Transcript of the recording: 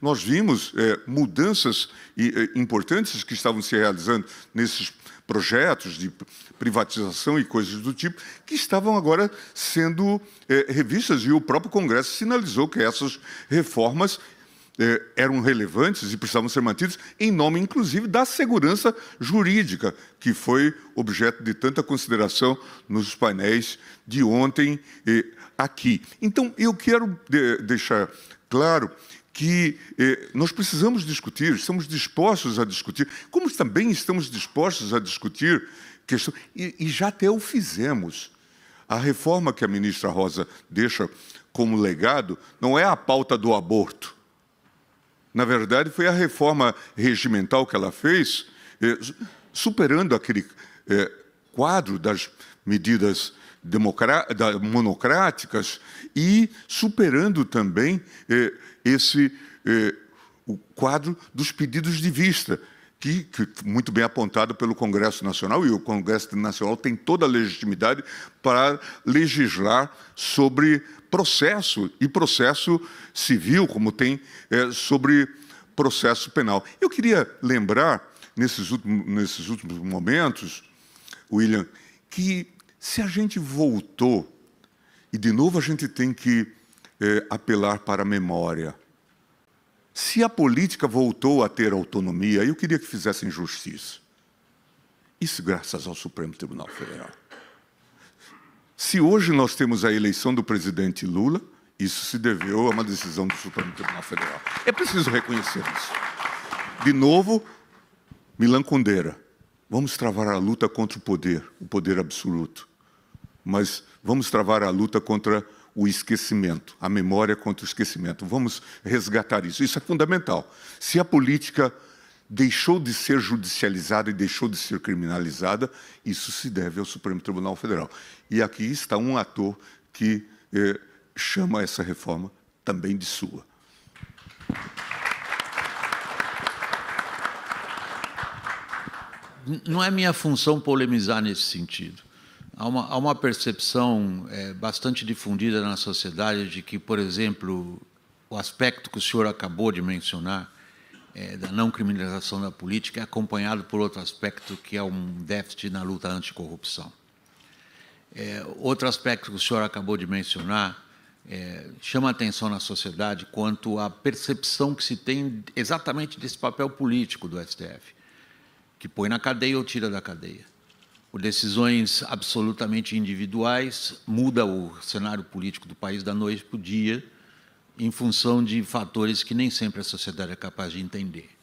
nós vimos é, mudanças é, importantes que estavam se realizando nesses projetos de privatização e coisas do tipo, que estavam agora sendo é, revistas, e o próprio Congresso sinalizou que essas reformas é, eram relevantes e precisavam ser mantidas, em nome, inclusive, da segurança jurídica, que foi objeto de tanta consideração nos painéis de ontem e aqui. Então, eu quero de deixar claro que eh, nós precisamos discutir, estamos dispostos a discutir, como também estamos dispostos a discutir questões, e, e já até o fizemos. A reforma que a ministra Rosa deixa como legado não é a pauta do aborto. Na verdade, foi a reforma regimental que ela fez, eh, superando aquele. Eh, quadro das medidas monocráticas e superando também eh, esse eh, o quadro dos pedidos de vista, que, que, muito bem apontado pelo Congresso Nacional, e o Congresso Nacional tem toda a legitimidade para legislar sobre processo, e processo civil, como tem eh, sobre processo penal. Eu queria lembrar, nesses últimos, nesses últimos momentos, William, que se a gente voltou, e de novo a gente tem que é, apelar para a memória, se a política voltou a ter autonomia, eu queria que fizessem justiça. Isso graças ao Supremo Tribunal Federal. Se hoje nós temos a eleição do presidente Lula, isso se deveu a uma decisão do Supremo Tribunal Federal. É preciso reconhecer isso. De novo, Milan Kundera, Vamos travar a luta contra o poder, o poder absoluto. Mas vamos travar a luta contra o esquecimento, a memória contra o esquecimento. Vamos resgatar isso. Isso é fundamental. Se a política deixou de ser judicializada e deixou de ser criminalizada, isso se deve ao Supremo Tribunal Federal. E aqui está um ator que eh, chama essa reforma também de sua. não é minha função polemizar nesse sentido. Há uma, há uma percepção é, bastante difundida na sociedade de que, por exemplo, o aspecto que o senhor acabou de mencionar, é, da não criminalização da política, é acompanhado por outro aspecto, que é um déficit na luta anticorrupção. É, outro aspecto que o senhor acabou de mencionar é, chama atenção na sociedade quanto à percepção que se tem exatamente desse papel político do STF que põe na cadeia ou tira da cadeia. Por decisões absolutamente individuais, muda o cenário político do país da noite para o dia, em função de fatores que nem sempre a sociedade é capaz de entender.